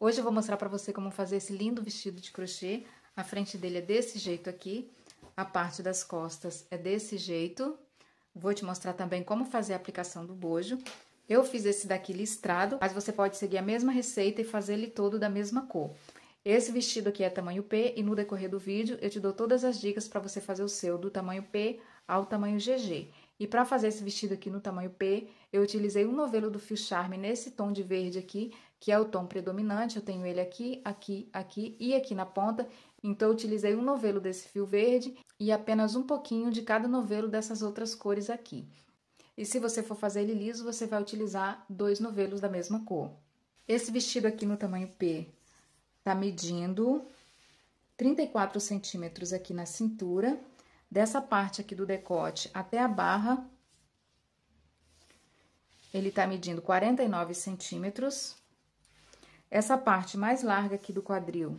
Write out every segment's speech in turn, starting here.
Hoje eu vou mostrar para você como fazer esse lindo vestido de crochê. A frente dele é desse jeito aqui, a parte das costas é desse jeito. Vou te mostrar também como fazer a aplicação do bojo. Eu fiz esse daqui listrado, mas você pode seguir a mesma receita e fazer ele todo da mesma cor. Esse vestido aqui é tamanho P e no decorrer do vídeo eu te dou todas as dicas para você fazer o seu do tamanho P ao tamanho GG. E para fazer esse vestido aqui no tamanho P, eu utilizei um novelo do Fio Charme nesse tom de verde aqui, que é o tom predominante, eu tenho ele aqui, aqui, aqui e aqui na ponta, então eu utilizei um novelo desse fio verde e apenas um pouquinho de cada novelo dessas outras cores aqui. E se você for fazer ele liso, você vai utilizar dois novelos da mesma cor. Esse vestido aqui no tamanho P tá medindo 34 centímetros aqui na cintura, dessa parte aqui do decote até a barra, ele tá medindo 49 centímetros essa parte mais larga aqui do quadril.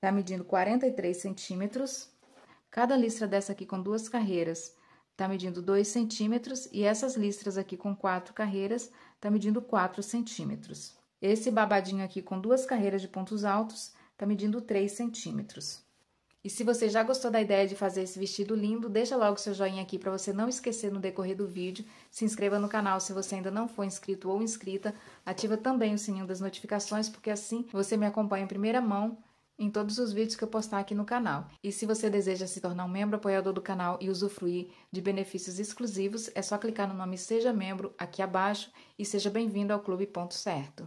Tá medindo 43 centímetros. Cada listra dessa aqui com duas carreiras tá medindo 2 centímetros. E essas listras aqui com quatro carreiras tá medindo 4 centímetros. Esse babadinho aqui com duas carreiras de pontos altos tá medindo 3 centímetros. E se você já gostou da ideia de fazer esse vestido lindo, deixa logo seu joinha aqui para você não esquecer no decorrer do vídeo. Se inscreva no canal se você ainda não for inscrito ou inscrita. Ativa também o sininho das notificações, porque assim você me acompanha em primeira mão em todos os vídeos que eu postar aqui no canal. E se você deseja se tornar um membro apoiador do canal e usufruir de benefícios exclusivos, é só clicar no nome Seja Membro aqui abaixo e seja bem-vindo ao Clube Ponto Certo.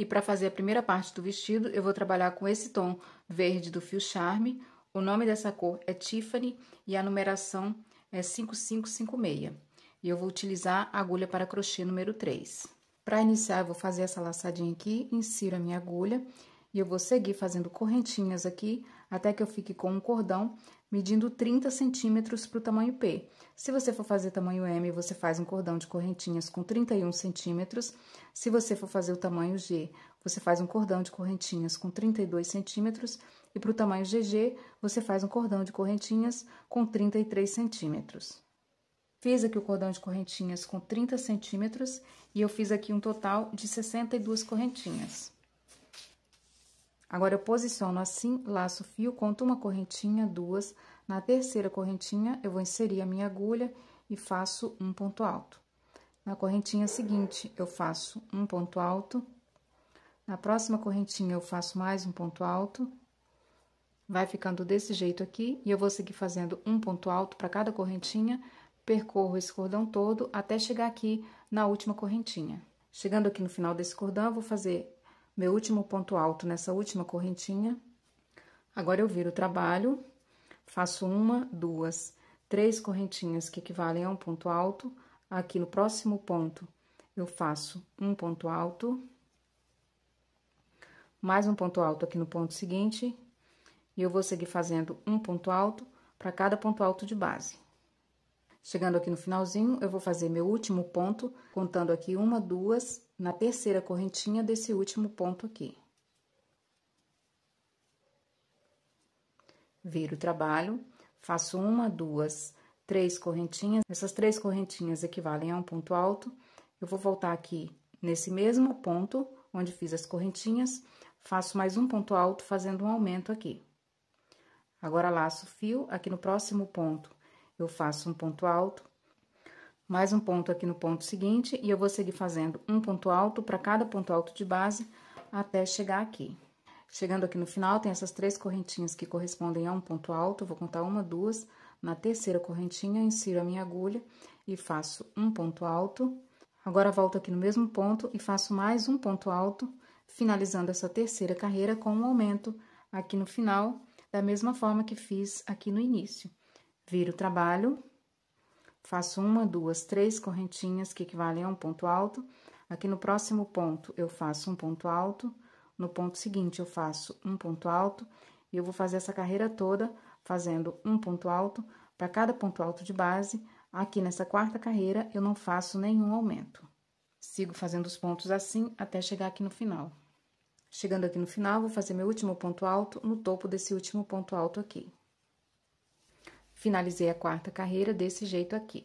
E para fazer a primeira parte do vestido, eu vou trabalhar com esse tom verde do fio charme. O nome dessa cor é Tiffany e a numeração é 5556. E eu vou utilizar a agulha para crochê número 3. Para iniciar, eu vou fazer essa laçadinha aqui, insiro a minha agulha e eu vou seguir fazendo correntinhas aqui até que eu fique com um cordão medindo 30 centímetros para o tamanho P. Se você for fazer tamanho M, você faz um cordão de correntinhas com 31 centímetros. Se você for fazer o tamanho G, você faz um cordão de correntinhas com 32 centímetros. E para o tamanho GG, você faz um cordão de correntinhas com 33 centímetros. Fiz aqui o cordão de correntinhas com 30 centímetros e eu fiz aqui um total de 62 correntinhas. Agora, eu posiciono assim, laço o fio, conto uma correntinha, duas. Na terceira correntinha, eu vou inserir a minha agulha e faço um ponto alto. Na correntinha seguinte, eu faço um ponto alto. Na próxima correntinha, eu faço mais um ponto alto. Vai ficando desse jeito aqui, e eu vou seguir fazendo um ponto alto para cada correntinha, percorro esse cordão todo até chegar aqui na última correntinha. Chegando aqui no final desse cordão, eu vou fazer meu último ponto alto nessa última correntinha. Agora eu viro o trabalho, faço uma, duas, três correntinhas que equivalem a um ponto alto. Aqui no próximo ponto, eu faço um ponto alto, mais um ponto alto aqui no ponto seguinte, e eu vou seguir fazendo um ponto alto para cada ponto alto de base. Chegando aqui no finalzinho, eu vou fazer meu último ponto, contando aqui uma, duas, na terceira correntinha desse último ponto aqui. Viro o trabalho, faço uma, duas, três correntinhas. Essas três correntinhas equivalem a um ponto alto. Eu vou voltar aqui nesse mesmo ponto onde fiz as correntinhas, faço mais um ponto alto fazendo um aumento aqui. Agora, laço o fio, aqui no próximo ponto, eu faço um ponto alto, mais um ponto aqui no ponto seguinte e eu vou seguir fazendo um ponto alto para cada ponto alto de base até chegar aqui. Chegando aqui no final, tem essas três correntinhas que correspondem a um ponto alto, vou contar uma, duas, na terceira correntinha insiro a minha agulha e faço um ponto alto. Agora, volto aqui no mesmo ponto e faço mais um ponto alto, finalizando essa terceira carreira com um aumento aqui no final, da mesma forma que fiz aqui no início. Viro o trabalho, Faço uma, duas, três correntinhas que equivalem a um ponto alto. Aqui no próximo ponto, eu faço um ponto alto. No ponto seguinte, eu faço um ponto alto. E eu vou fazer essa carreira toda fazendo um ponto alto para cada ponto alto de base. Aqui nessa quarta carreira, eu não faço nenhum aumento. Sigo fazendo os pontos assim até chegar aqui no final. Chegando aqui no final, vou fazer meu último ponto alto no topo desse último ponto alto aqui. Finalizei a quarta carreira desse jeito aqui.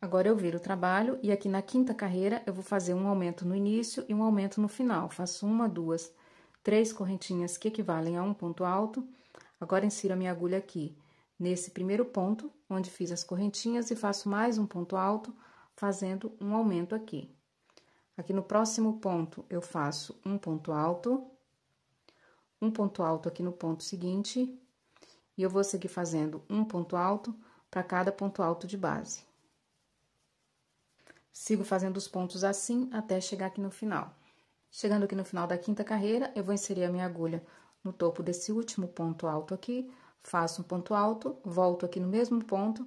Agora eu viro o trabalho e aqui na quinta carreira eu vou fazer um aumento no início e um aumento no final. Faço uma, duas, três correntinhas que equivalem a um ponto alto. Agora insiro a minha agulha aqui nesse primeiro ponto, onde fiz as correntinhas, e faço mais um ponto alto, fazendo um aumento aqui. Aqui no próximo ponto, eu faço um ponto alto, um ponto alto aqui no ponto seguinte, e eu vou seguir fazendo um ponto alto para cada ponto alto de base. Sigo fazendo os pontos assim até chegar aqui no final. Chegando aqui no final da quinta carreira, eu vou inserir a minha agulha no topo desse último ponto alto aqui, faço um ponto alto, volto aqui no mesmo ponto,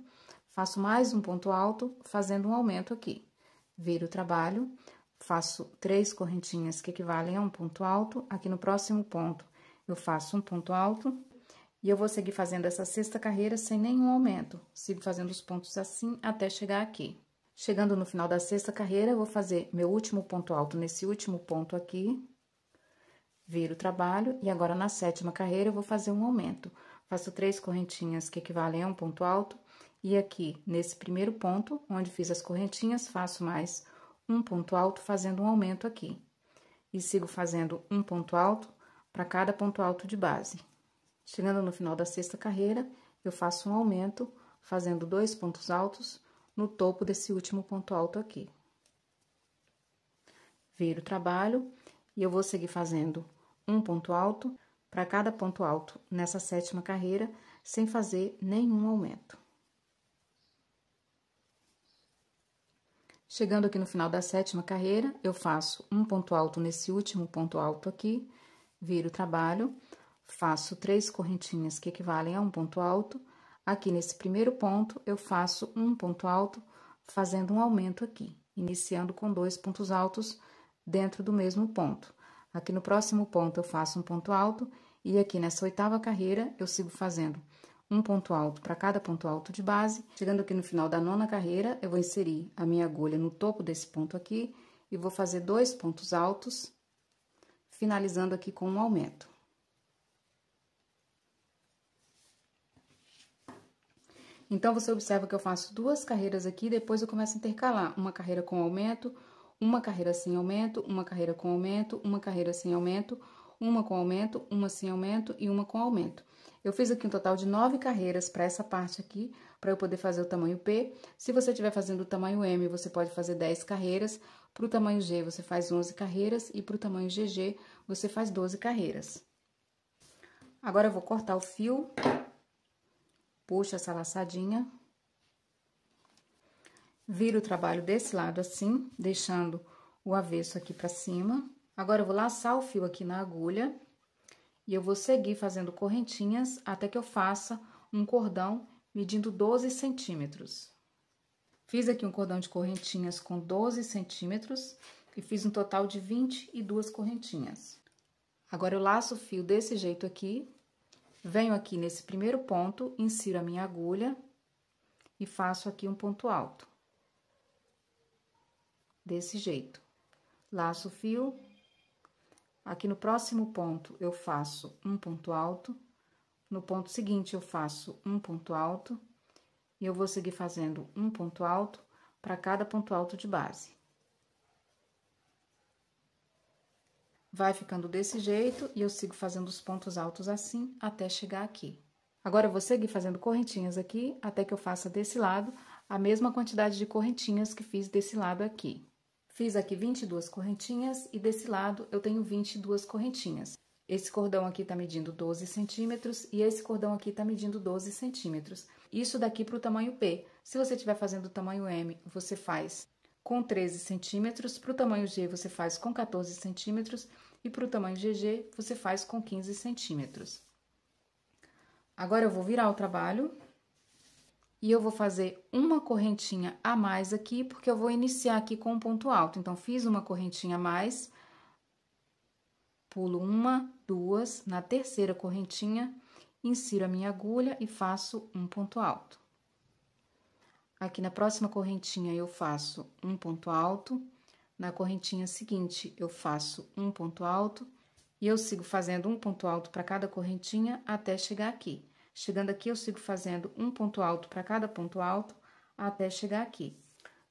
faço mais um ponto alto, fazendo um aumento aqui. Viro o trabalho, faço três correntinhas que equivalem a um ponto alto, aqui no próximo ponto eu faço um ponto alto, e eu vou seguir fazendo essa sexta carreira sem nenhum aumento. Sigo fazendo os pontos assim até chegar aqui. Chegando no final da sexta carreira, eu vou fazer meu último ponto alto nesse último ponto aqui. Viro o trabalho e agora na sétima carreira eu vou fazer um aumento. Faço três correntinhas que equivalem a um ponto alto. E aqui, nesse primeiro ponto, onde fiz as correntinhas, faço mais um ponto alto fazendo um aumento aqui. E sigo fazendo um ponto alto para cada ponto alto de base. Chegando no final da sexta carreira, eu faço um aumento, fazendo dois pontos altos no topo desse último ponto alto aqui. Viro o trabalho e eu vou seguir fazendo um ponto alto para cada ponto alto nessa sétima carreira, sem fazer nenhum aumento. Chegando aqui no final da sétima carreira, eu faço um ponto alto nesse último ponto alto aqui, viro o trabalho, faço três correntinhas que equivalem a um ponto alto. Aqui nesse primeiro ponto, eu faço um ponto alto, fazendo um aumento aqui, iniciando com dois pontos altos dentro do mesmo ponto. Aqui no próximo ponto, eu faço um ponto alto, e aqui nessa oitava carreira, eu sigo fazendo um ponto alto para cada ponto alto de base. Chegando aqui no final da nona carreira, eu vou inserir a minha agulha no topo desse ponto aqui, e vou fazer dois pontos altos, finalizando aqui com um aumento. Então, você observa que eu faço duas carreiras aqui, depois eu começo a intercalar uma carreira com aumento, uma carreira sem aumento, uma carreira com aumento, uma carreira sem aumento, uma com aumento, uma sem aumento e uma com aumento. Eu fiz aqui um total de nove carreiras para essa parte aqui, para eu poder fazer o tamanho P. Se você estiver fazendo o tamanho M, você pode fazer 10 carreiras. Para o tamanho G, você faz 11 carreiras. E para o tamanho GG, você faz 12 carreiras. Agora, eu vou cortar o fio puxo essa laçadinha, viro o trabalho desse lado assim, deixando o avesso aqui pra cima. Agora, eu vou laçar o fio aqui na agulha e eu vou seguir fazendo correntinhas até que eu faça um cordão medindo 12 centímetros. Fiz aqui um cordão de correntinhas com 12 centímetros e fiz um total de 22 correntinhas. Agora, eu laço o fio desse jeito aqui, Venho aqui nesse primeiro ponto, insiro a minha agulha e faço aqui um ponto alto. Desse jeito. Laço o fio. Aqui no próximo ponto, eu faço um ponto alto. No ponto seguinte, eu faço um ponto alto. E eu vou seguir fazendo um ponto alto para cada ponto alto de base. Vai ficando desse jeito e eu sigo fazendo os pontos altos assim até chegar aqui. Agora, eu vou seguir fazendo correntinhas aqui até que eu faça desse lado a mesma quantidade de correntinhas que fiz desse lado aqui. Fiz aqui 22 correntinhas e desse lado eu tenho 22 correntinhas. Esse cordão aqui tá medindo 12 centímetros e esse cordão aqui tá medindo 12 centímetros. Isso daqui pro tamanho P. Se você estiver fazendo o tamanho M, você faz com 13 centímetros, para o tamanho G você faz com 14 centímetros e para o tamanho GG você faz com 15 centímetros. Agora eu vou virar o trabalho e eu vou fazer uma correntinha a mais aqui, porque eu vou iniciar aqui com um ponto alto. Então, fiz uma correntinha a mais, pulo uma, duas, na terceira correntinha, insiro a minha agulha e faço um ponto alto. Aqui na próxima correntinha eu faço um ponto alto, na correntinha seguinte eu faço um ponto alto e eu sigo fazendo um ponto alto para cada correntinha até chegar aqui. Chegando aqui eu sigo fazendo um ponto alto para cada ponto alto até chegar aqui.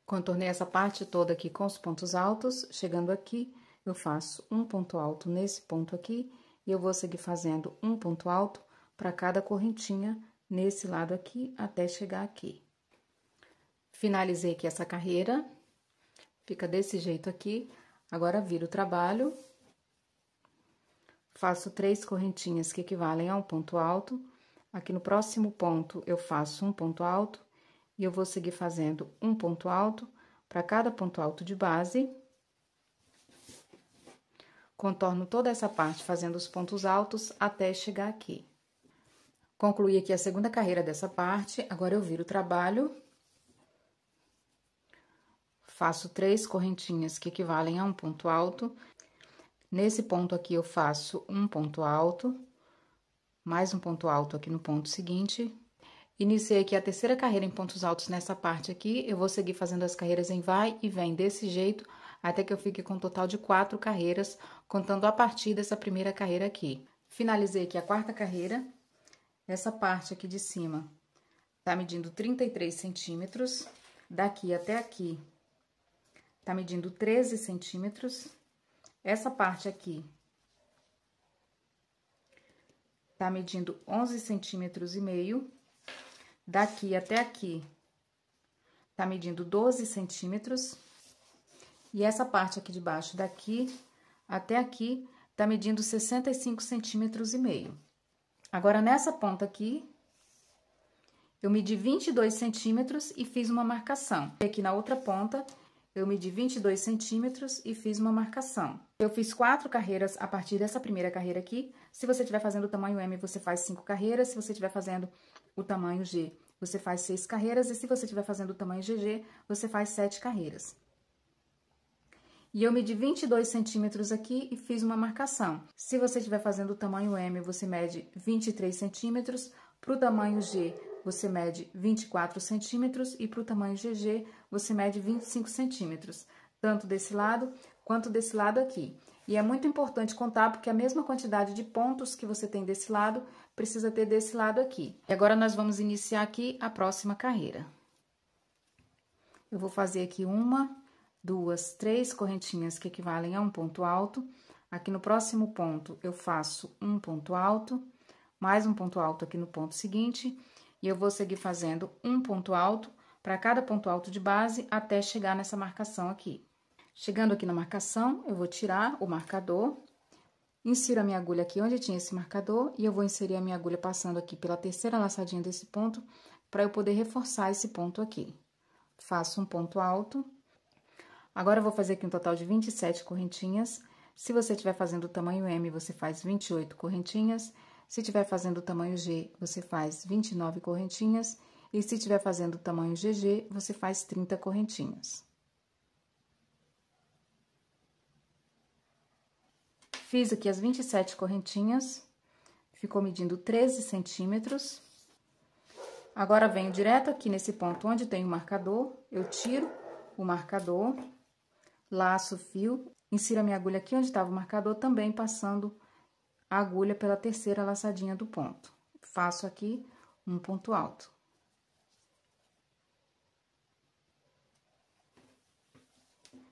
Contornei essa parte toda aqui com os pontos altos, chegando aqui eu faço um ponto alto nesse ponto aqui e eu vou seguir fazendo um ponto alto para cada correntinha nesse lado aqui até chegar aqui. Finalizei aqui essa carreira, fica desse jeito aqui. Agora, viro o trabalho, faço três correntinhas que equivalem a um ponto alto. Aqui no próximo ponto, eu faço um ponto alto e eu vou seguir fazendo um ponto alto para cada ponto alto de base. Contorno toda essa parte fazendo os pontos altos até chegar aqui. Concluí aqui a segunda carreira dessa parte, agora eu viro o trabalho faço três correntinhas que equivalem a um ponto alto. Nesse ponto aqui, eu faço um ponto alto, mais um ponto alto aqui no ponto seguinte. Iniciei aqui a terceira carreira em pontos altos nessa parte aqui, eu vou seguir fazendo as carreiras em vai e vem desse jeito, até que eu fique com um total de quatro carreiras, contando a partir dessa primeira carreira aqui. Finalizei aqui a quarta carreira, essa parte aqui de cima tá medindo 33 centímetros, daqui até aqui tá medindo 13 centímetros. Essa parte aqui tá medindo 11 centímetros e meio. Daqui até aqui tá medindo 12 centímetros. E essa parte aqui de baixo, daqui até aqui, tá medindo 65 centímetros e meio. Agora, nessa ponta aqui, eu medi 22 centímetros e fiz uma marcação. E aqui na outra ponta, eu medi 22 centímetros e fiz uma marcação. Eu fiz quatro carreiras a partir dessa primeira carreira aqui. Se você estiver fazendo o tamanho M, você faz cinco carreiras. Se você estiver fazendo o tamanho G, você faz seis carreiras. E se você estiver fazendo o tamanho GG, você faz sete carreiras. E eu medi 22 centímetros aqui e fiz uma marcação. Se você estiver fazendo o tamanho M, você mede 23 centímetros. Para o tamanho G, você mede 24 centímetros e para o tamanho GG você mede 25 centímetros, tanto desse lado quanto desse lado aqui. E é muito importante contar porque a mesma quantidade de pontos que você tem desse lado precisa ter desse lado aqui. E agora nós vamos iniciar aqui a próxima carreira. Eu vou fazer aqui uma, duas, três correntinhas que equivalem a um ponto alto. Aqui no próximo ponto eu faço um ponto alto, mais um ponto alto aqui no ponto seguinte e eu vou seguir fazendo um ponto alto para cada ponto alto de base até chegar nessa marcação aqui. Chegando aqui na marcação, eu vou tirar o marcador, insiro a minha agulha aqui onde tinha esse marcador e eu vou inserir a minha agulha passando aqui pela terceira laçadinha desse ponto para eu poder reforçar esse ponto aqui. Faço um ponto alto. Agora, eu vou fazer aqui um total de 27 correntinhas. Se você estiver fazendo o tamanho M, você faz 28 correntinhas. Se tiver fazendo o tamanho G, você faz 29 correntinhas. E se tiver fazendo o tamanho GG, você faz 30 correntinhas. Fiz aqui as 27 correntinhas, ficou medindo 13 centímetros. Agora, venho direto aqui nesse ponto onde tem o marcador, eu tiro o marcador, laço o fio, insiro a minha agulha aqui onde estava o marcador, também passando a agulha pela terceira laçadinha do ponto. Faço aqui um ponto alto.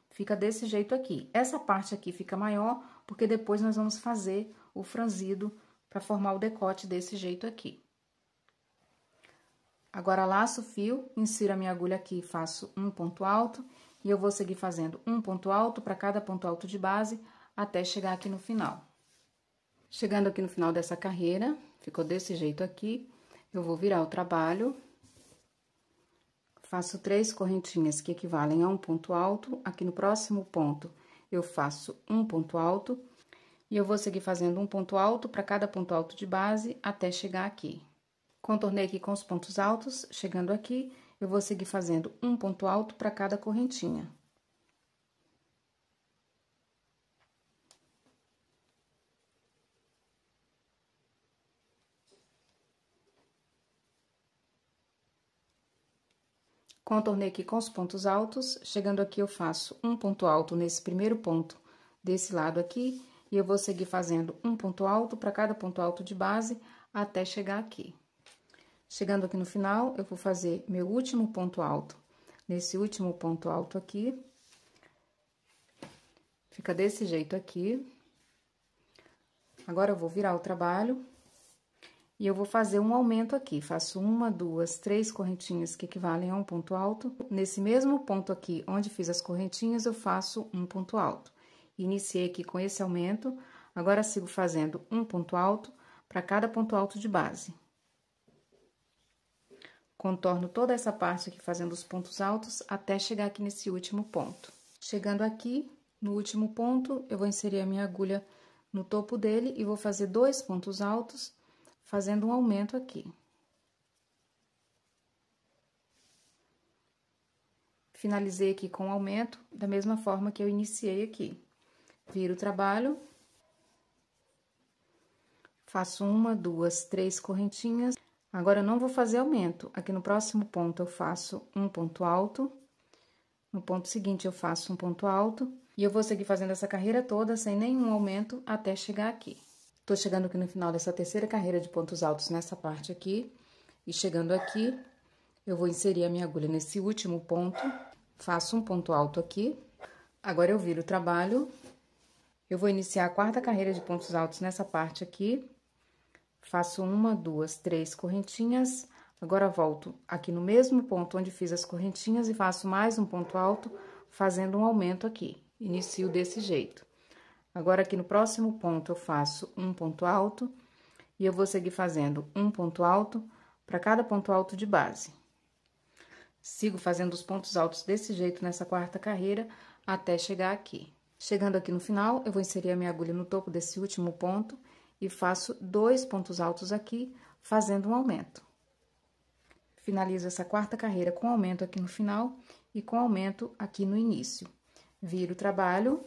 Fica desse jeito aqui. Essa parte aqui fica maior, porque depois nós vamos fazer o franzido para formar o decote desse jeito aqui. Agora, laço o fio, insiro a minha agulha aqui, faço um ponto alto, e eu vou seguir fazendo um ponto alto para cada ponto alto de base, até chegar aqui no final. Chegando aqui no final dessa carreira, ficou desse jeito aqui, eu vou virar o trabalho, faço três correntinhas que equivalem a um ponto alto, aqui no próximo ponto eu faço um ponto alto, e eu vou seguir fazendo um ponto alto para cada ponto alto de base até chegar aqui. Contornei aqui com os pontos altos, chegando aqui, eu vou seguir fazendo um ponto alto para cada correntinha. Contornei aqui com os pontos altos, chegando aqui eu faço um ponto alto nesse primeiro ponto desse lado aqui, e eu vou seguir fazendo um ponto alto para cada ponto alto de base até chegar aqui. Chegando aqui no final, eu vou fazer meu último ponto alto nesse último ponto alto aqui. Fica desse jeito aqui. Agora, eu vou virar o trabalho e eu vou fazer um aumento aqui, faço uma, duas, três correntinhas que equivalem a um ponto alto. Nesse mesmo ponto aqui, onde fiz as correntinhas, eu faço um ponto alto. Iniciei aqui com esse aumento, agora sigo fazendo um ponto alto para cada ponto alto de base. Contorno toda essa parte aqui fazendo os pontos altos até chegar aqui nesse último ponto. Chegando aqui, no último ponto, eu vou inserir a minha agulha no topo dele e vou fazer dois pontos altos fazendo um aumento aqui. Finalizei aqui com o um aumento, da mesma forma que eu iniciei aqui. Viro o trabalho. Faço uma, duas, três correntinhas. Agora, eu não vou fazer aumento. Aqui no próximo ponto, eu faço um ponto alto. No ponto seguinte, eu faço um ponto alto. E eu vou seguir fazendo essa carreira toda sem nenhum aumento até chegar aqui. Tô chegando aqui no final dessa terceira carreira de pontos altos nessa parte aqui. E chegando aqui, eu vou inserir a minha agulha nesse último ponto. Faço um ponto alto aqui. Agora, eu viro o trabalho. Eu vou iniciar a quarta carreira de pontos altos nessa parte aqui. Faço uma, duas, três correntinhas. Agora, volto aqui no mesmo ponto onde fiz as correntinhas e faço mais um ponto alto, fazendo um aumento aqui. Inicio desse jeito. Agora, aqui no próximo ponto, eu faço um ponto alto e eu vou seguir fazendo um ponto alto para cada ponto alto de base. Sigo fazendo os pontos altos desse jeito nessa quarta carreira até chegar aqui. Chegando aqui no final, eu vou inserir a minha agulha no topo desse último ponto e faço dois pontos altos aqui, fazendo um aumento. Finalizo essa quarta carreira com aumento aqui no final e com aumento aqui no início. Viro o trabalho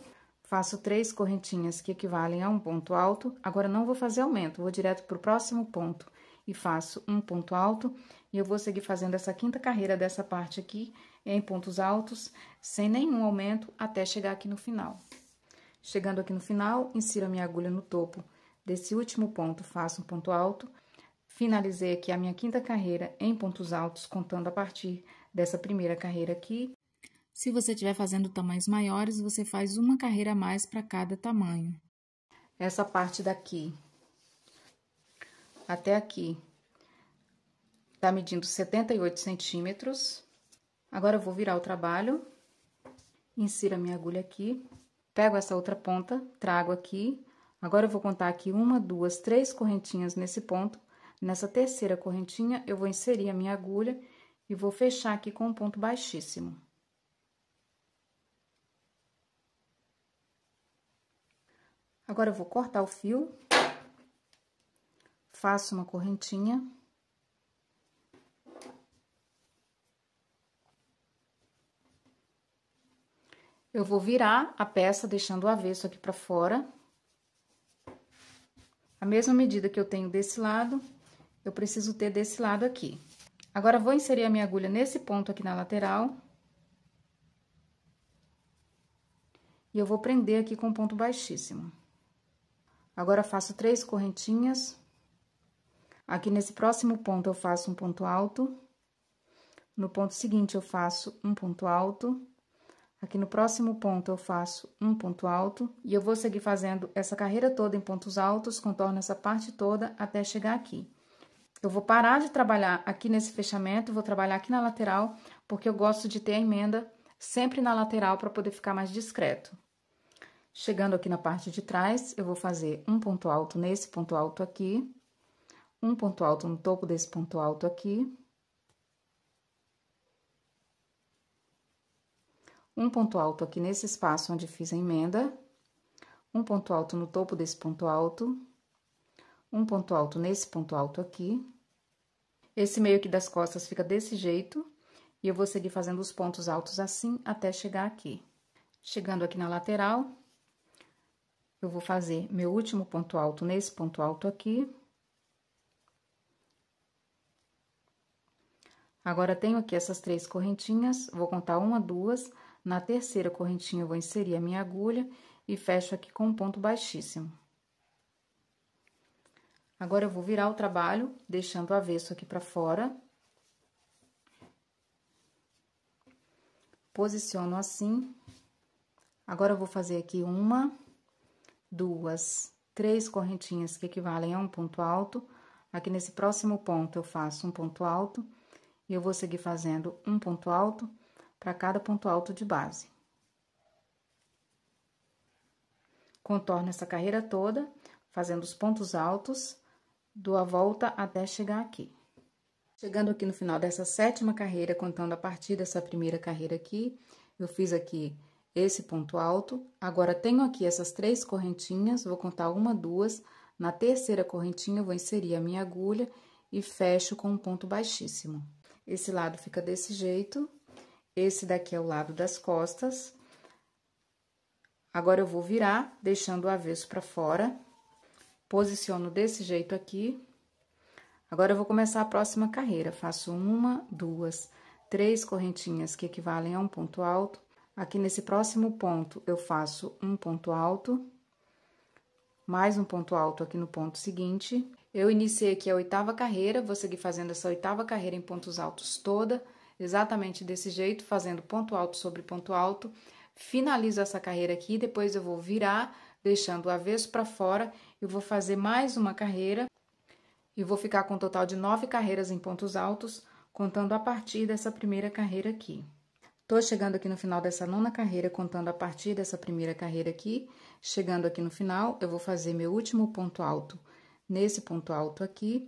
Faço três correntinhas que equivalem a um ponto alto. Agora, não vou fazer aumento, vou direto pro próximo ponto e faço um ponto alto. E eu vou seguir fazendo essa quinta carreira dessa parte aqui em pontos altos, sem nenhum aumento, até chegar aqui no final. Chegando aqui no final, insiro a minha agulha no topo desse último ponto, faço um ponto alto. Finalizei aqui a minha quinta carreira em pontos altos, contando a partir dessa primeira carreira aqui. Se você estiver fazendo tamanhos maiores, você faz uma carreira a mais para cada tamanho. Essa parte daqui até aqui tá medindo 78 centímetros. Agora eu vou virar o trabalho, insiro a minha agulha aqui, pego essa outra ponta, trago aqui. Agora eu vou contar aqui uma, duas, três correntinhas nesse ponto. Nessa terceira correntinha, eu vou inserir a minha agulha e vou fechar aqui com um ponto baixíssimo. Agora, eu vou cortar o fio. Faço uma correntinha. Eu vou virar a peça, deixando o avesso aqui pra fora. A mesma medida que eu tenho desse lado, eu preciso ter desse lado aqui. Agora, vou inserir a minha agulha nesse ponto aqui na lateral. E eu vou prender aqui com ponto baixíssimo. Agora, faço três correntinhas. Aqui nesse próximo ponto, eu faço um ponto alto. No ponto seguinte, eu faço um ponto alto. Aqui no próximo ponto, eu faço um ponto alto. E eu vou seguir fazendo essa carreira toda em pontos altos, contorno essa parte toda até chegar aqui. Eu vou parar de trabalhar aqui nesse fechamento, vou trabalhar aqui na lateral, porque eu gosto de ter a emenda sempre na lateral para poder ficar mais discreto. Chegando aqui na parte de trás, eu vou fazer um ponto alto nesse ponto alto aqui, um ponto alto no topo desse ponto alto aqui, um ponto alto aqui nesse espaço onde fiz a emenda, um ponto alto no topo desse ponto alto, um ponto alto nesse ponto alto aqui. Esse meio aqui das costas fica desse jeito, e eu vou seguir fazendo os pontos altos assim até chegar aqui. Chegando aqui na lateral, eu vou fazer meu último ponto alto nesse ponto alto aqui. Agora, tenho aqui essas três correntinhas, vou contar uma, duas. Na terceira correntinha, eu vou inserir a minha agulha e fecho aqui com um ponto baixíssimo. Agora, eu vou virar o trabalho, deixando o avesso aqui pra fora. Posiciono assim. Agora, eu vou fazer aqui uma duas, três correntinhas que equivalem a um ponto alto. Aqui nesse próximo ponto, eu faço um ponto alto e eu vou seguir fazendo um ponto alto para cada ponto alto de base. Contorno essa carreira toda, fazendo os pontos altos, dou a volta até chegar aqui. Chegando aqui no final dessa sétima carreira, contando a partir dessa primeira carreira aqui, eu fiz aqui esse ponto alto. Agora, tenho aqui essas três correntinhas, vou contar uma, duas. Na terceira correntinha, vou inserir a minha agulha e fecho com um ponto baixíssimo. Esse lado fica desse jeito. Esse daqui é o lado das costas. Agora, eu vou virar, deixando o avesso para fora. Posiciono desse jeito aqui. Agora, eu vou começar a próxima carreira. Faço uma, duas, três correntinhas que equivalem a um ponto alto Aqui nesse próximo ponto, eu faço um ponto alto, mais um ponto alto aqui no ponto seguinte. Eu iniciei aqui a oitava carreira, vou seguir fazendo essa oitava carreira em pontos altos toda, exatamente desse jeito, fazendo ponto alto sobre ponto alto. Finalizo essa carreira aqui, depois eu vou virar, deixando o avesso para fora, e vou fazer mais uma carreira, e vou ficar com um total de nove carreiras em pontos altos, contando a partir dessa primeira carreira aqui. Estou chegando aqui no final dessa nona carreira, contando a partir dessa primeira carreira aqui. Chegando aqui no final, eu vou fazer meu último ponto alto nesse ponto alto aqui.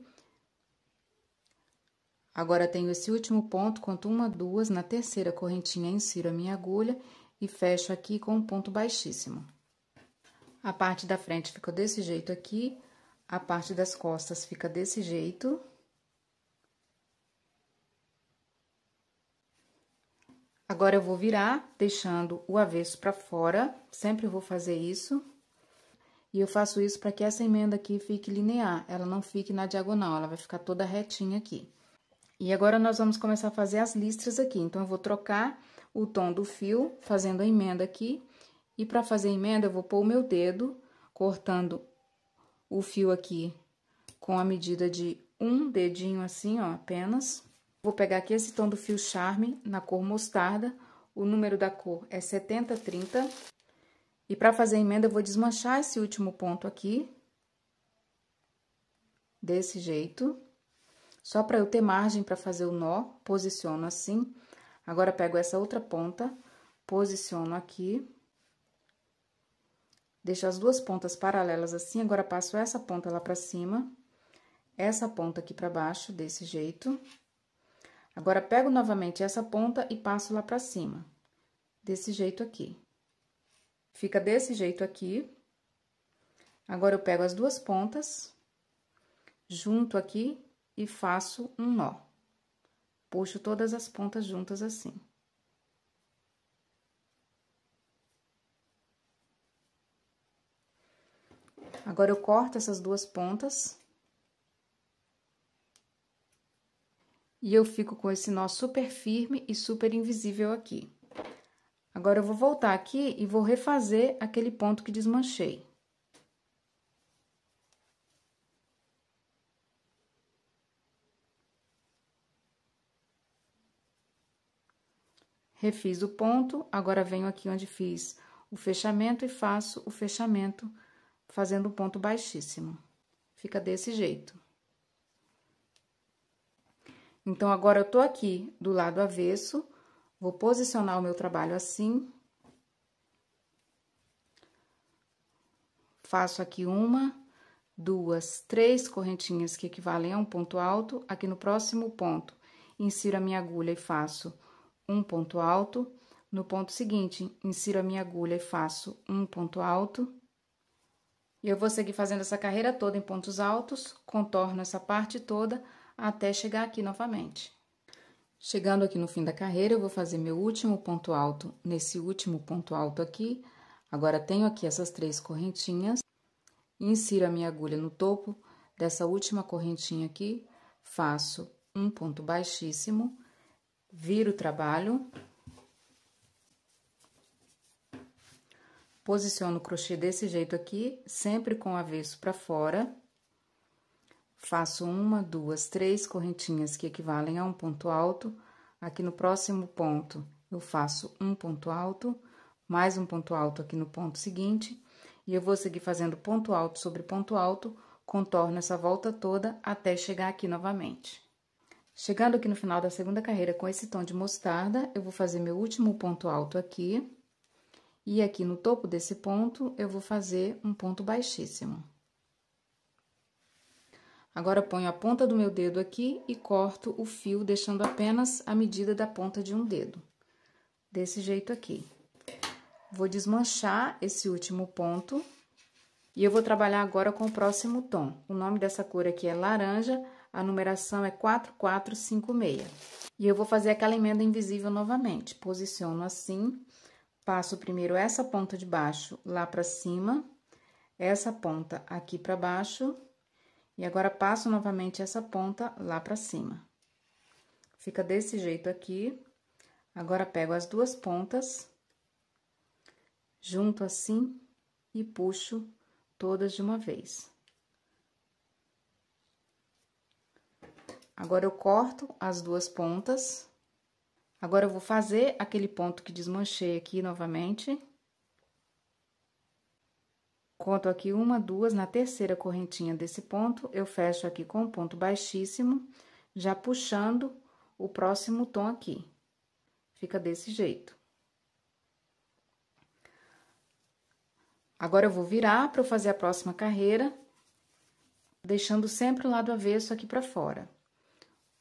Agora, tenho esse último ponto, conto uma, duas, na terceira correntinha insiro a minha agulha e fecho aqui com um ponto baixíssimo. A parte da frente ficou desse jeito aqui, a parte das costas fica desse jeito. Agora eu vou virar, deixando o avesso para fora, sempre vou fazer isso. E eu faço isso para que essa emenda aqui fique linear, ela não fique na diagonal, ela vai ficar toda retinha aqui. E agora nós vamos começar a fazer as listras aqui, então eu vou trocar o tom do fio, fazendo a emenda aqui. E para fazer a emenda, eu vou pôr o meu dedo, cortando o fio aqui com a medida de um dedinho assim, ó, apenas. Vou pegar aqui esse tom do fio Charme, na cor mostarda. O número da cor é 7030. E para fazer a emenda, eu vou desmanchar esse último ponto aqui. Desse jeito. Só para eu ter margem para fazer o nó, posiciono assim. Agora, pego essa outra ponta, posiciono aqui. Deixo as duas pontas paralelas assim. Agora, passo essa ponta lá para cima. Essa ponta aqui para baixo, desse jeito. Agora, pego novamente essa ponta e passo lá pra cima. Desse jeito aqui. Fica desse jeito aqui. Agora, eu pego as duas pontas, junto aqui e faço um nó. Puxo todas as pontas juntas assim. Agora, eu corto essas duas pontas E eu fico com esse nó super firme e super invisível aqui. Agora, eu vou voltar aqui e vou refazer aquele ponto que desmanchei. Refiz o ponto, agora venho aqui onde fiz o fechamento e faço o fechamento fazendo um ponto baixíssimo. Fica desse jeito. Então, agora eu tô aqui do lado avesso, vou posicionar o meu trabalho assim. Faço aqui uma, duas, três correntinhas que equivalem a um ponto alto. Aqui no próximo ponto, insiro a minha agulha e faço um ponto alto. No ponto seguinte, insiro a minha agulha e faço um ponto alto. E eu vou seguir fazendo essa carreira toda em pontos altos, contorno essa parte toda até chegar aqui novamente. Chegando aqui no fim da carreira, eu vou fazer meu último ponto alto nesse último ponto alto aqui. Agora, tenho aqui essas três correntinhas, insiro a minha agulha no topo dessa última correntinha aqui, faço um ponto baixíssimo, viro o trabalho, posiciono o crochê desse jeito aqui, sempre com o avesso para fora. Faço uma, duas, três correntinhas que equivalem a um ponto alto. Aqui no próximo ponto, eu faço um ponto alto, mais um ponto alto aqui no ponto seguinte. E eu vou seguir fazendo ponto alto sobre ponto alto, contorno essa volta toda até chegar aqui novamente. Chegando aqui no final da segunda carreira com esse tom de mostarda, eu vou fazer meu último ponto alto aqui. E aqui no topo desse ponto, eu vou fazer um ponto baixíssimo. Agora ponho a ponta do meu dedo aqui e corto o fio, deixando apenas a medida da ponta de um dedo. Desse jeito aqui. Vou desmanchar esse último ponto e eu vou trabalhar agora com o próximo tom. O nome dessa cor aqui é laranja, a numeração é 4456. E eu vou fazer aquela emenda invisível novamente. Posiciono assim, passo primeiro essa ponta de baixo lá para cima, essa ponta aqui para baixo e agora, passo novamente essa ponta lá pra cima. Fica desse jeito aqui. Agora, pego as duas pontas, junto assim e puxo todas de uma vez. Agora, eu corto as duas pontas. Agora, eu vou fazer aquele ponto que desmanchei aqui novamente. Conto aqui uma, duas, na terceira correntinha desse ponto, eu fecho aqui com um ponto baixíssimo, já puxando o próximo tom aqui. Fica desse jeito. Agora, eu vou virar para fazer a próxima carreira, deixando sempre o lado avesso aqui para fora.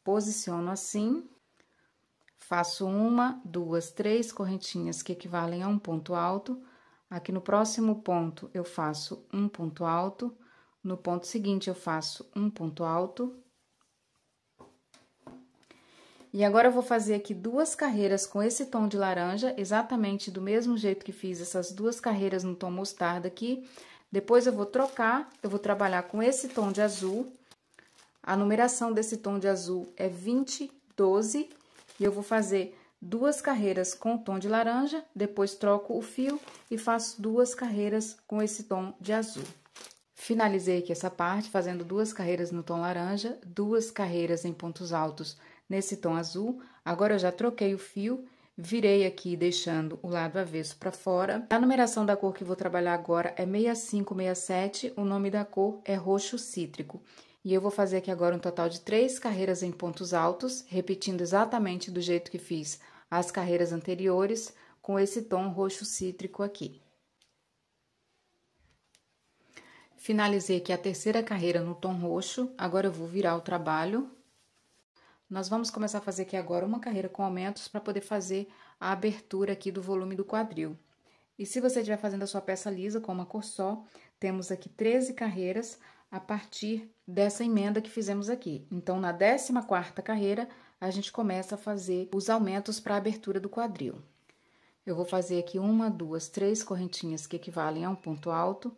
Posiciono assim, faço uma, duas, três correntinhas que equivalem a um ponto alto Aqui no próximo ponto, eu faço um ponto alto, no ponto seguinte, eu faço um ponto alto. E agora, eu vou fazer aqui duas carreiras com esse tom de laranja, exatamente do mesmo jeito que fiz essas duas carreiras no tom mostarda aqui. Depois, eu vou trocar, eu vou trabalhar com esse tom de azul. A numeração desse tom de azul é 20, 12, e eu vou fazer duas carreiras com tom de laranja, depois troco o fio e faço duas carreiras com esse tom de azul. Finalizei aqui essa parte fazendo duas carreiras no tom laranja, duas carreiras em pontos altos nesse tom azul. Agora eu já troquei o fio, virei aqui deixando o lado avesso para fora. A numeração da cor que vou trabalhar agora é 6567, o nome da cor é roxo cítrico. E eu vou fazer aqui agora um total de três carreiras em pontos altos, repetindo exatamente do jeito que fiz às carreiras anteriores, com esse tom roxo cítrico aqui. Finalizei aqui a terceira carreira no tom roxo, agora eu vou virar o trabalho. Nós vamos começar a fazer aqui agora uma carreira com aumentos para poder fazer a abertura aqui do volume do quadril. E se você estiver fazendo a sua peça lisa com uma cor só, temos aqui 13 carreiras a partir dessa emenda que fizemos aqui. Então, na 14ª carreira, a gente começa a fazer os aumentos para a abertura do quadril. Eu vou fazer aqui uma, duas, três correntinhas que equivalem a um ponto alto.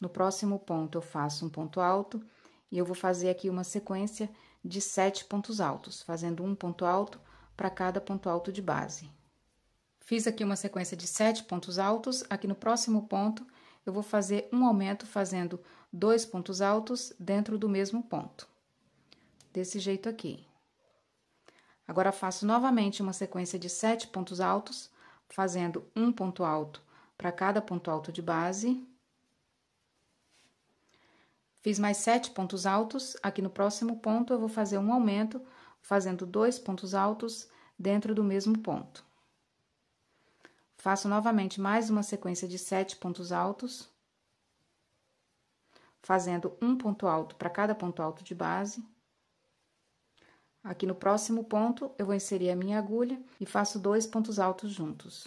No próximo ponto, eu faço um ponto alto e eu vou fazer aqui uma sequência de sete pontos altos, fazendo um ponto alto para cada ponto alto de base. Fiz aqui uma sequência de sete pontos altos, aqui no próximo ponto eu vou fazer um aumento fazendo dois pontos altos dentro do mesmo ponto. Desse jeito aqui. Agora faço novamente uma sequência de sete pontos altos, fazendo um ponto alto para cada ponto alto de base. Fiz mais sete pontos altos, aqui no próximo ponto eu vou fazer um aumento, fazendo dois pontos altos dentro do mesmo ponto. Faço novamente mais uma sequência de sete pontos altos, fazendo um ponto alto para cada ponto alto de base. Aqui no próximo ponto, eu vou inserir a minha agulha e faço dois pontos altos juntos.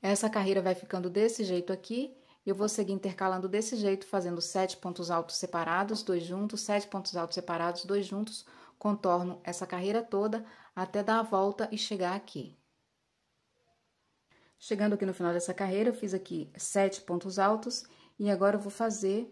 Essa carreira vai ficando desse jeito aqui, eu vou seguir intercalando desse jeito, fazendo sete pontos altos separados, dois juntos, sete pontos altos separados, dois juntos, contorno essa carreira toda até dar a volta e chegar aqui. Chegando aqui no final dessa carreira, eu fiz aqui sete pontos altos e agora eu vou fazer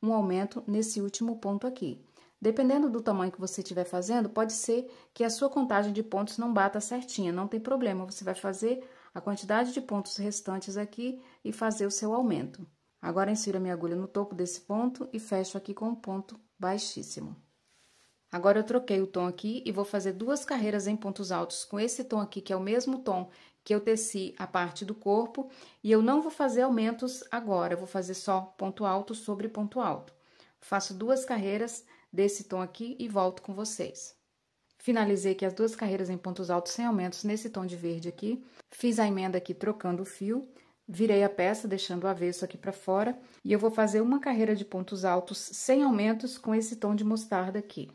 um aumento nesse último ponto aqui. Dependendo do tamanho que você estiver fazendo, pode ser que a sua contagem de pontos não bata certinha, não tem problema, você vai fazer a quantidade de pontos restantes aqui e fazer o seu aumento. Agora, insiro a minha agulha no topo desse ponto e fecho aqui com um ponto baixíssimo. Agora, eu troquei o tom aqui e vou fazer duas carreiras em pontos altos com esse tom aqui, que é o mesmo tom que eu teci a parte do corpo, e eu não vou fazer aumentos agora, eu vou fazer só ponto alto sobre ponto alto. Faço duas carreiras desse tom aqui e volto com vocês. Finalizei aqui as duas carreiras em pontos altos sem aumentos nesse tom de verde aqui. Fiz a emenda aqui trocando o fio, virei a peça deixando o avesso aqui para fora e eu vou fazer uma carreira de pontos altos sem aumentos com esse tom de mostarda aqui.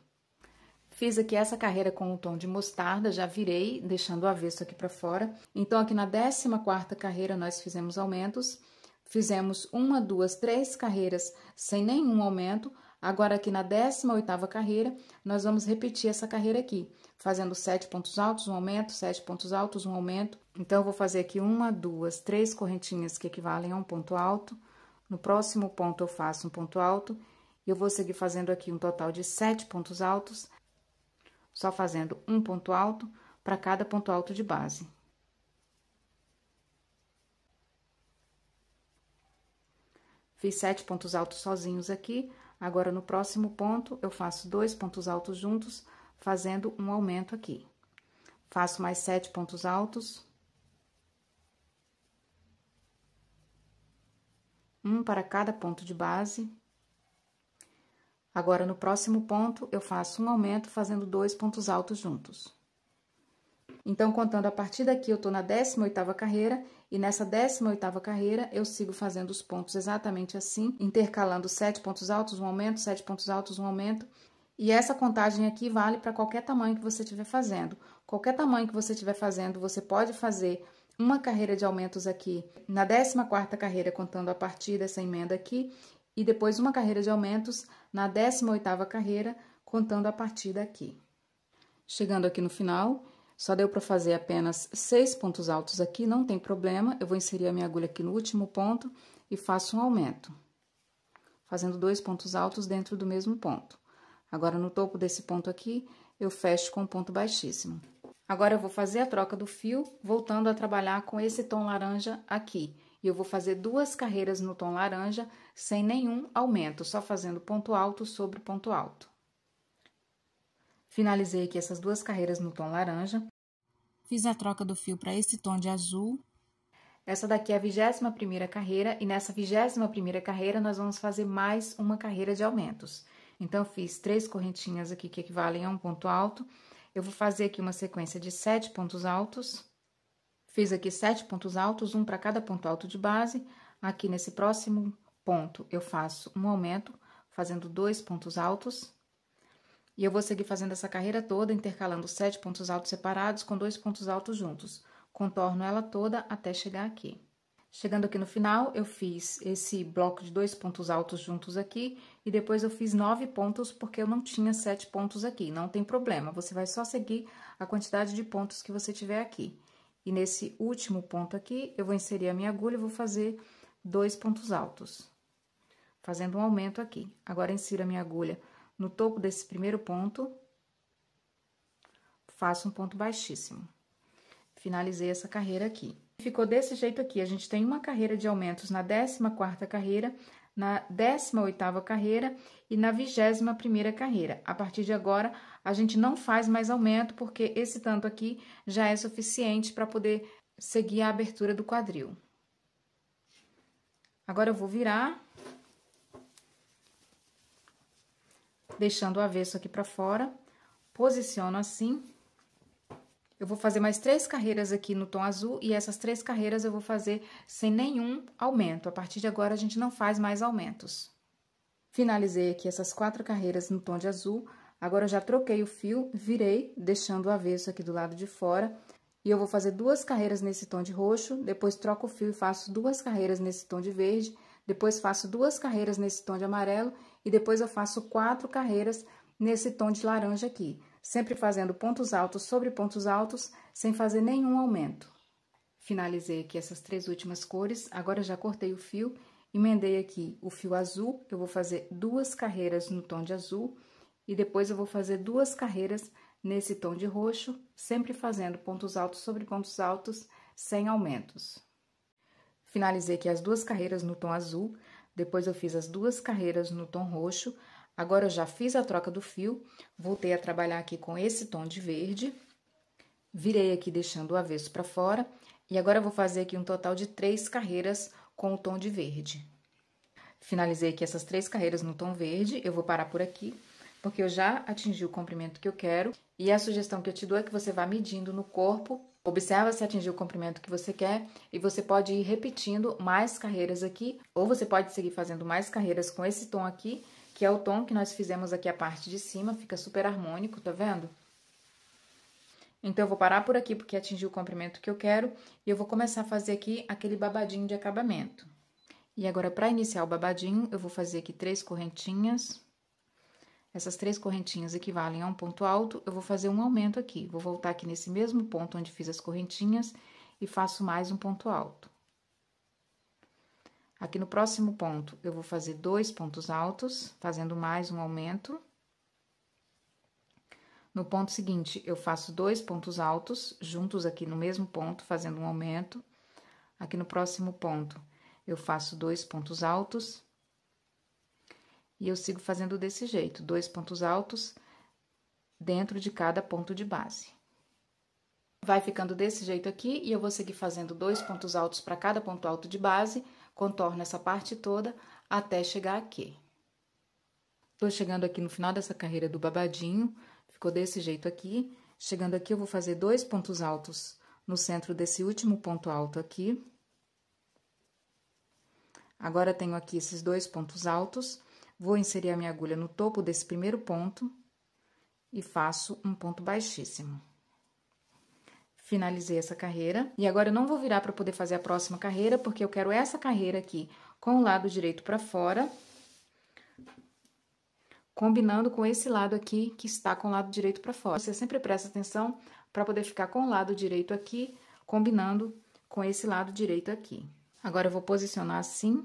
Fiz aqui essa carreira com o um tom de mostarda, já virei, deixando o avesso aqui para fora. Então, aqui na 14 quarta carreira, nós fizemos aumentos. Fizemos uma, duas, três carreiras sem nenhum aumento. Agora, aqui na 18ª carreira, nós vamos repetir essa carreira aqui, fazendo sete pontos altos, um aumento, sete pontos altos, um aumento. Então, eu vou fazer aqui uma, duas, três correntinhas que equivalem a um ponto alto. No próximo ponto, eu faço um ponto alto. E eu vou seguir fazendo aqui um total de sete pontos altos, só fazendo um ponto alto para cada ponto alto de base. Fiz sete pontos altos sozinhos aqui, Agora, no próximo ponto, eu faço dois pontos altos juntos, fazendo um aumento aqui. Faço mais sete pontos altos. Um para cada ponto de base. Agora, no próximo ponto, eu faço um aumento fazendo dois pontos altos juntos. Então, contando a partir daqui, eu estou na 18ª carreira, e nessa 18ª carreira, eu sigo fazendo os pontos exatamente assim, intercalando sete pontos altos, um aumento, sete pontos altos, um aumento. E essa contagem aqui vale para qualquer tamanho que você estiver fazendo. Qualquer tamanho que você estiver fazendo, você pode fazer uma carreira de aumentos aqui na 14ª carreira, contando a partir dessa emenda aqui, e depois uma carreira de aumentos na 18ª carreira, contando a partir daqui. Chegando aqui no final, só deu para fazer apenas seis pontos altos aqui, não tem problema. Eu vou inserir a minha agulha aqui no último ponto e faço um aumento. Fazendo dois pontos altos dentro do mesmo ponto. Agora, no topo desse ponto aqui, eu fecho com um ponto baixíssimo. Agora, eu vou fazer a troca do fio, voltando a trabalhar com esse tom laranja aqui. E eu vou fazer duas carreiras no tom laranja, sem nenhum aumento, só fazendo ponto alto sobre ponto alto. Finalizei aqui essas duas carreiras no tom laranja. Fiz a troca do fio para esse tom de azul. Essa daqui é a vigésima primeira carreira e nessa vigésima primeira carreira nós vamos fazer mais uma carreira de aumentos. Então, fiz três correntinhas aqui que equivalem a um ponto alto. Eu vou fazer aqui uma sequência de sete pontos altos. Fiz aqui sete pontos altos, um para cada ponto alto de base. Aqui nesse próximo ponto, eu faço um aumento, fazendo dois pontos altos. E eu vou seguir fazendo essa carreira toda, intercalando sete pontos altos separados com dois pontos altos juntos. Contorno ela toda até chegar aqui. Chegando aqui no final, eu fiz esse bloco de dois pontos altos juntos aqui, e depois eu fiz nove pontos, porque eu não tinha sete pontos aqui. Não tem problema, você vai só seguir a quantidade de pontos que você tiver aqui. E nesse último ponto aqui, eu vou inserir a minha agulha e vou fazer dois pontos altos, fazendo um aumento aqui. Agora, insiro a minha agulha no topo desse primeiro ponto, faço um ponto baixíssimo. Finalizei essa carreira aqui. Ficou desse jeito aqui, a gente tem uma carreira de aumentos na 14 quarta carreira, na 18 oitava carreira e na 21 primeira carreira. A partir de agora, a gente não faz mais aumento, porque esse tanto aqui já é suficiente para poder seguir a abertura do quadril. Agora, eu vou virar deixando o avesso aqui pra fora, posiciono assim. Eu vou fazer mais três carreiras aqui no tom azul e essas três carreiras eu vou fazer sem nenhum aumento. A partir de agora, a gente não faz mais aumentos. Finalizei aqui essas quatro carreiras no tom de azul. Agora, eu já troquei o fio, virei, deixando o avesso aqui do lado de fora. E eu vou fazer duas carreiras nesse tom de roxo, depois troco o fio e faço duas carreiras nesse tom de verde, depois faço duas carreiras nesse tom de amarelo e depois eu faço quatro carreiras nesse tom de laranja aqui, sempre fazendo pontos altos sobre pontos altos, sem fazer nenhum aumento. Finalizei aqui essas três últimas cores, agora já cortei o fio, emendei aqui o fio azul, eu vou fazer duas carreiras no tom de azul, e depois eu vou fazer duas carreiras nesse tom de roxo, sempre fazendo pontos altos sobre pontos altos, sem aumentos. Finalizei aqui as duas carreiras no tom azul, depois eu fiz as duas carreiras no tom roxo. Agora eu já fiz a troca do fio, voltei a trabalhar aqui com esse tom de verde. Virei aqui deixando o avesso para fora. E agora eu vou fazer aqui um total de três carreiras com o tom de verde. Finalizei aqui essas três carreiras no tom verde, eu vou parar por aqui, porque eu já atingi o comprimento que eu quero. E a sugestão que eu te dou é que você vá medindo no corpo Observa se atingiu o comprimento que você quer e você pode ir repetindo mais carreiras aqui, ou você pode seguir fazendo mais carreiras com esse tom aqui, que é o tom que nós fizemos aqui a parte de cima, fica super harmônico, tá vendo? Então, eu vou parar por aqui porque atingi o comprimento que eu quero e eu vou começar a fazer aqui aquele babadinho de acabamento. E agora, para iniciar o babadinho, eu vou fazer aqui três correntinhas... Essas três correntinhas equivalem a um ponto alto, eu vou fazer um aumento aqui. Vou voltar aqui nesse mesmo ponto onde fiz as correntinhas e faço mais um ponto alto. Aqui no próximo ponto, eu vou fazer dois pontos altos, fazendo mais um aumento. No ponto seguinte, eu faço dois pontos altos, juntos aqui no mesmo ponto, fazendo um aumento. Aqui no próximo ponto, eu faço dois pontos altos, e eu sigo fazendo desse jeito, dois pontos altos dentro de cada ponto de base. Vai ficando desse jeito aqui e eu vou seguir fazendo dois pontos altos para cada ponto alto de base, contorno essa parte toda até chegar aqui. Tô chegando aqui no final dessa carreira do babadinho, ficou desse jeito aqui. Chegando aqui, eu vou fazer dois pontos altos no centro desse último ponto alto aqui. Agora, tenho aqui esses dois pontos altos, Vou inserir a minha agulha no topo desse primeiro ponto e faço um ponto baixíssimo. Finalizei essa carreira e agora eu não vou virar para poder fazer a próxima carreira, porque eu quero essa carreira aqui com o lado direito para fora, combinando com esse lado aqui que está com o lado direito para fora. Você sempre presta atenção para poder ficar com o lado direito aqui, combinando com esse lado direito aqui. Agora eu vou posicionar assim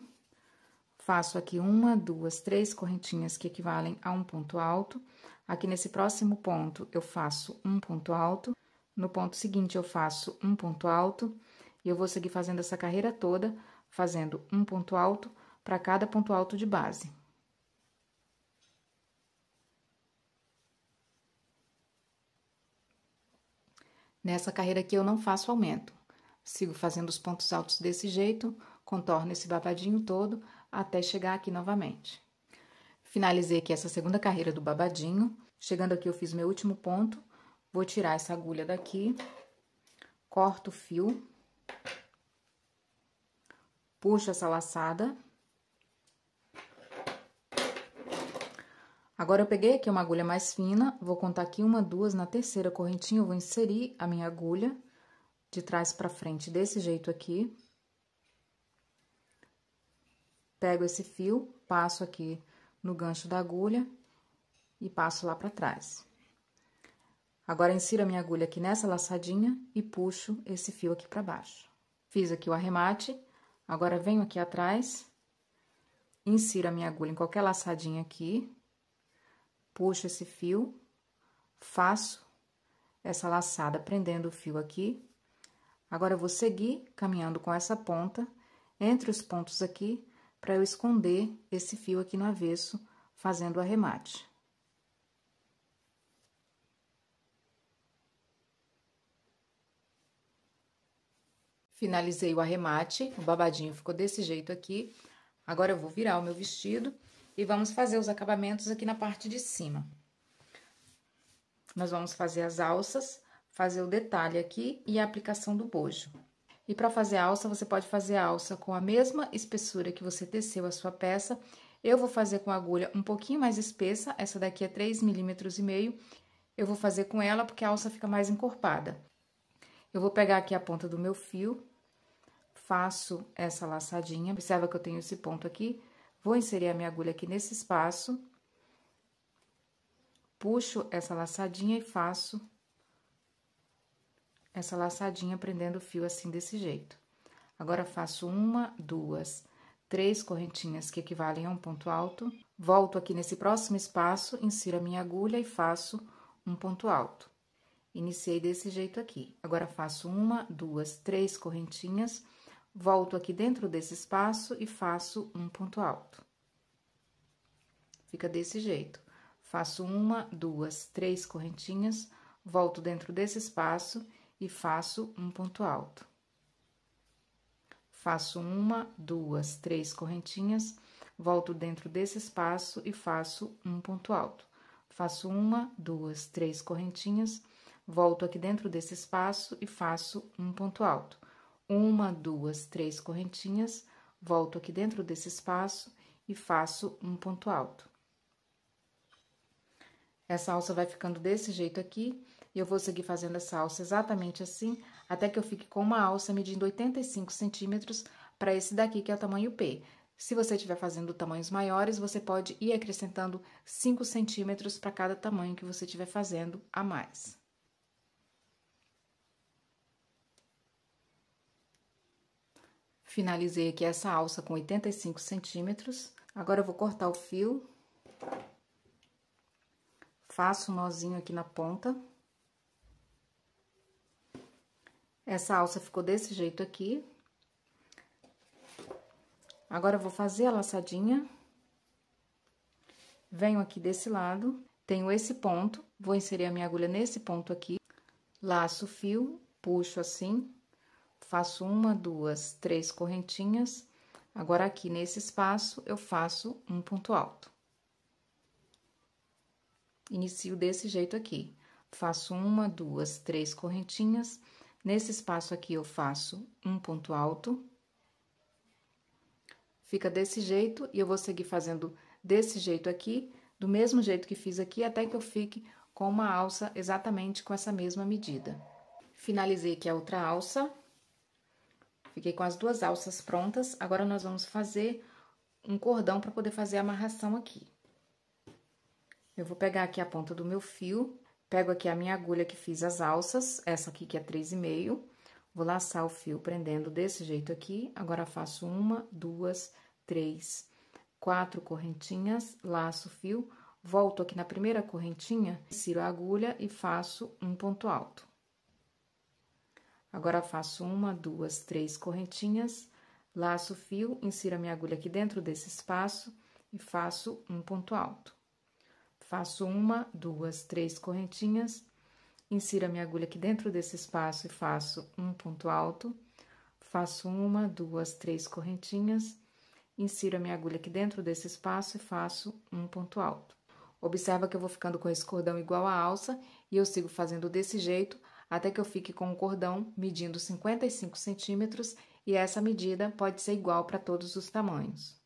faço aqui uma, duas, três correntinhas que equivalem a um ponto alto. Aqui nesse próximo ponto, eu faço um ponto alto. No ponto seguinte, eu faço um ponto alto. E eu vou seguir fazendo essa carreira toda, fazendo um ponto alto para cada ponto alto de base. Nessa carreira aqui, eu não faço aumento. Sigo fazendo os pontos altos desse jeito, contorno esse babadinho todo até chegar aqui novamente. Finalizei aqui essa segunda carreira do babadinho. Chegando aqui, eu fiz meu último ponto. Vou tirar essa agulha daqui, corto o fio, puxo essa laçada. Agora, eu peguei aqui uma agulha mais fina, vou contar aqui uma, duas, na terceira correntinha eu vou inserir a minha agulha de trás pra frente desse jeito aqui pego esse fio, passo aqui no gancho da agulha e passo lá para trás. Agora, insiro a minha agulha aqui nessa laçadinha e puxo esse fio aqui para baixo. Fiz aqui o arremate, agora venho aqui atrás, insiro a minha agulha em qualquer laçadinha aqui, puxo esse fio, faço essa laçada prendendo o fio aqui. Agora, eu vou seguir caminhando com essa ponta, entre os pontos aqui, para eu esconder esse fio aqui no avesso, fazendo o arremate. Finalizei o arremate, o babadinho ficou desse jeito aqui. Agora eu vou virar o meu vestido e vamos fazer os acabamentos aqui na parte de cima. Nós vamos fazer as alças, fazer o detalhe aqui e a aplicação do bojo. E para fazer alça, você pode fazer alça com a mesma espessura que você teceu a sua peça. Eu vou fazer com agulha um pouquinho mais espessa, essa daqui é 3,5 milímetros e meio. Eu vou fazer com ela porque a alça fica mais encorpada. Eu vou pegar aqui a ponta do meu fio, faço essa laçadinha, observa que eu tenho esse ponto aqui. Vou inserir a minha agulha aqui nesse espaço. Puxo essa laçadinha e faço essa laçadinha prendendo o fio assim desse jeito. Agora faço uma, duas, três correntinhas que equivalem a um ponto alto, volto aqui nesse próximo espaço, insiro a minha agulha e faço um ponto alto. Iniciei desse jeito aqui. Agora faço uma, duas, três correntinhas, volto aqui dentro desse espaço e faço um ponto alto. Fica desse jeito. Faço uma, duas, três correntinhas, volto dentro desse espaço e faço um ponto alto. Faço uma, duas, três correntinhas, volto dentro desse espaço e faço um ponto alto. Faço uma, duas, três correntinhas, volto aqui dentro desse espaço e faço um ponto alto. Uma, duas, três correntinhas, volto aqui dentro desse espaço e faço um ponto alto. Essa alça vai ficando desse jeito aqui, e eu vou seguir fazendo essa alça exatamente assim, até que eu fique com uma alça medindo 85 centímetros para esse daqui, que é o tamanho P. Se você estiver fazendo tamanhos maiores, você pode ir acrescentando 5 centímetros para cada tamanho que você estiver fazendo a mais. Finalizei aqui essa alça com 85 centímetros. Agora, eu vou cortar o fio. Faço um nozinho aqui na ponta. Essa alça ficou desse jeito aqui. Agora, eu vou fazer a laçadinha. Venho aqui desse lado, tenho esse ponto, vou inserir a minha agulha nesse ponto aqui. Laço o fio, puxo assim, faço uma, duas, três correntinhas. Agora, aqui nesse espaço, eu faço um ponto alto. Inicio desse jeito aqui. Faço uma, duas, três correntinhas Nesse espaço aqui, eu faço um ponto alto. Fica desse jeito, e eu vou seguir fazendo desse jeito aqui, do mesmo jeito que fiz aqui, até que eu fique com uma alça exatamente com essa mesma medida. Finalizei aqui a outra alça. Fiquei com as duas alças prontas. Agora, nós vamos fazer um cordão para poder fazer a amarração aqui. Eu vou pegar aqui a ponta do meu fio, Pego aqui a minha agulha que fiz as alças, essa aqui que é 3,5. Vou laçar o fio prendendo desse jeito aqui. Agora, faço uma, duas, três, quatro correntinhas, laço o fio. Volto aqui na primeira correntinha, insiro a agulha e faço um ponto alto. Agora, faço uma, duas, três correntinhas, laço o fio, insiro a minha agulha aqui dentro desse espaço e faço um ponto alto. Faço uma, duas, três correntinhas, insiro a minha agulha aqui dentro desse espaço e faço um ponto alto. Faço uma, duas, três correntinhas, insiro a minha agulha aqui dentro desse espaço e faço um ponto alto. Observa que eu vou ficando com esse cordão igual à alça e eu sigo fazendo desse jeito até que eu fique com o cordão medindo 55 centímetros e essa medida pode ser igual para todos os tamanhos.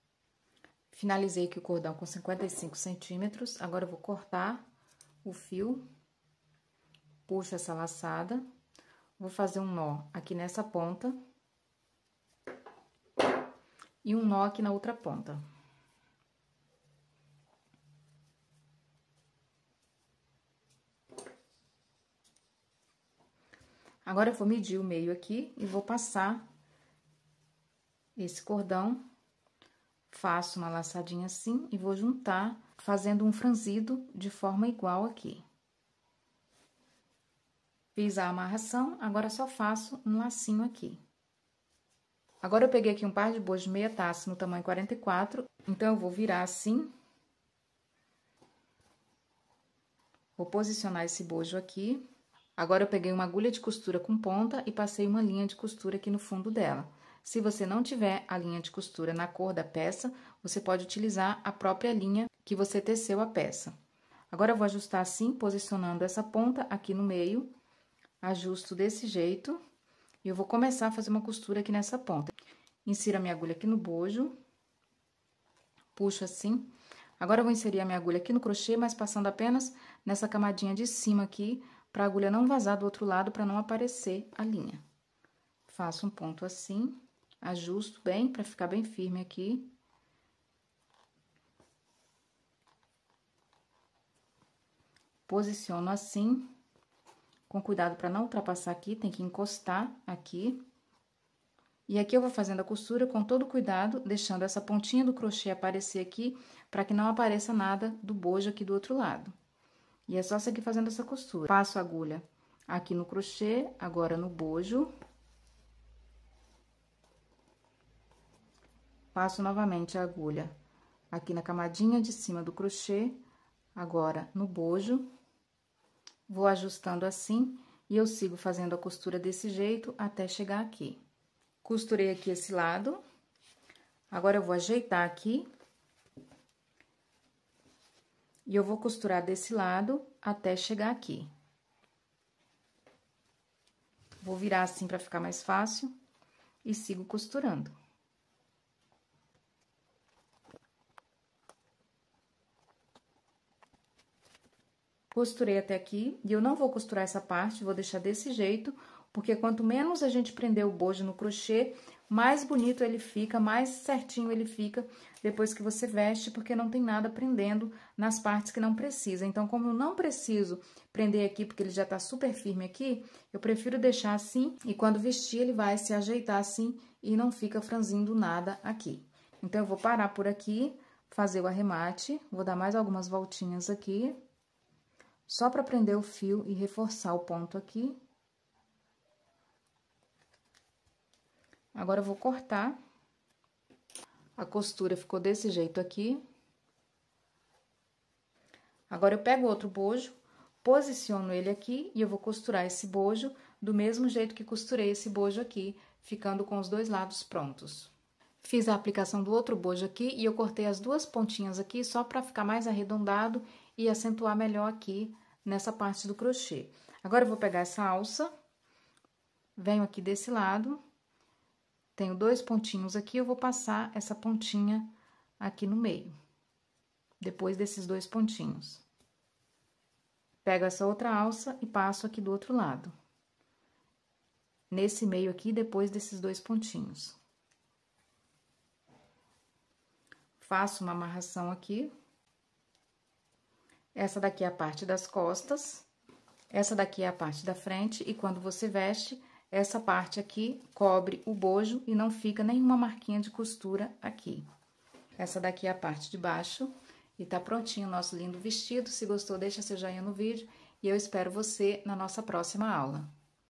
Finalizei aqui o cordão com 55 centímetros. Agora, eu vou cortar o fio, puxo essa laçada, vou fazer um nó aqui nessa ponta e um nó aqui na outra ponta. Agora, eu vou medir o meio aqui e vou passar esse cordão Faço uma laçadinha assim e vou juntar fazendo um franzido de forma igual aqui. Fiz a amarração, agora só faço um lacinho aqui. Agora, eu peguei aqui um par de boas de meia taça no tamanho 44, então, eu vou virar assim. Vou posicionar esse bojo aqui. Agora, eu peguei uma agulha de costura com ponta e passei uma linha de costura aqui no fundo dela. Se você não tiver a linha de costura na cor da peça, você pode utilizar a própria linha que você teceu a peça. Agora, eu vou ajustar assim, posicionando essa ponta aqui no meio. Ajusto desse jeito. E eu vou começar a fazer uma costura aqui nessa ponta. Insiro a minha agulha aqui no bojo. Puxo assim. Agora, eu vou inserir a minha agulha aqui no crochê, mas passando apenas nessa camadinha de cima aqui, para a agulha não vazar do outro lado, para não aparecer a linha. Faço um ponto assim. Ajusto bem para ficar bem firme aqui. Posiciono assim, com cuidado para não ultrapassar aqui, tem que encostar aqui. E aqui eu vou fazendo a costura com todo cuidado, deixando essa pontinha do crochê aparecer aqui, para que não apareça nada do bojo aqui do outro lado. E é só seguir fazendo essa costura. Passo a agulha aqui no crochê, agora no bojo. passo novamente a agulha aqui na camadinha de cima do crochê, agora no bojo. Vou ajustando assim e eu sigo fazendo a costura desse jeito até chegar aqui. Costurei aqui esse lado. Agora, eu vou ajeitar aqui. E eu vou costurar desse lado até chegar aqui. Vou virar assim para ficar mais fácil e sigo costurando. costurei até aqui, e eu não vou costurar essa parte, vou deixar desse jeito, porque quanto menos a gente prender o bojo no crochê, mais bonito ele fica, mais certinho ele fica depois que você veste, porque não tem nada prendendo nas partes que não precisa. Então, como eu não preciso prender aqui, porque ele já tá super firme aqui, eu prefiro deixar assim, e quando vestir ele vai se ajeitar assim e não fica franzindo nada aqui. Então, eu vou parar por aqui, fazer o arremate, vou dar mais algumas voltinhas aqui, só para prender o fio e reforçar o ponto aqui. Agora, eu vou cortar. A costura ficou desse jeito aqui. Agora, eu pego outro bojo, posiciono ele aqui e eu vou costurar esse bojo do mesmo jeito que costurei esse bojo aqui, ficando com os dois lados prontos. Fiz a aplicação do outro bojo aqui e eu cortei as duas pontinhas aqui só para ficar mais arredondado e acentuar melhor aqui nessa parte do crochê. Agora, eu vou pegar essa alça, venho aqui desse lado, tenho dois pontinhos aqui, eu vou passar essa pontinha aqui no meio, depois desses dois pontinhos. Pego essa outra alça e passo aqui do outro lado. Nesse meio aqui, depois desses dois pontinhos. Faço uma amarração aqui, essa daqui é a parte das costas, essa daqui é a parte da frente, e quando você veste, essa parte aqui cobre o bojo e não fica nenhuma marquinha de costura aqui. Essa daqui é a parte de baixo, e tá prontinho o nosso lindo vestido. Se gostou, deixa seu joinha no vídeo, e eu espero você na nossa próxima aula.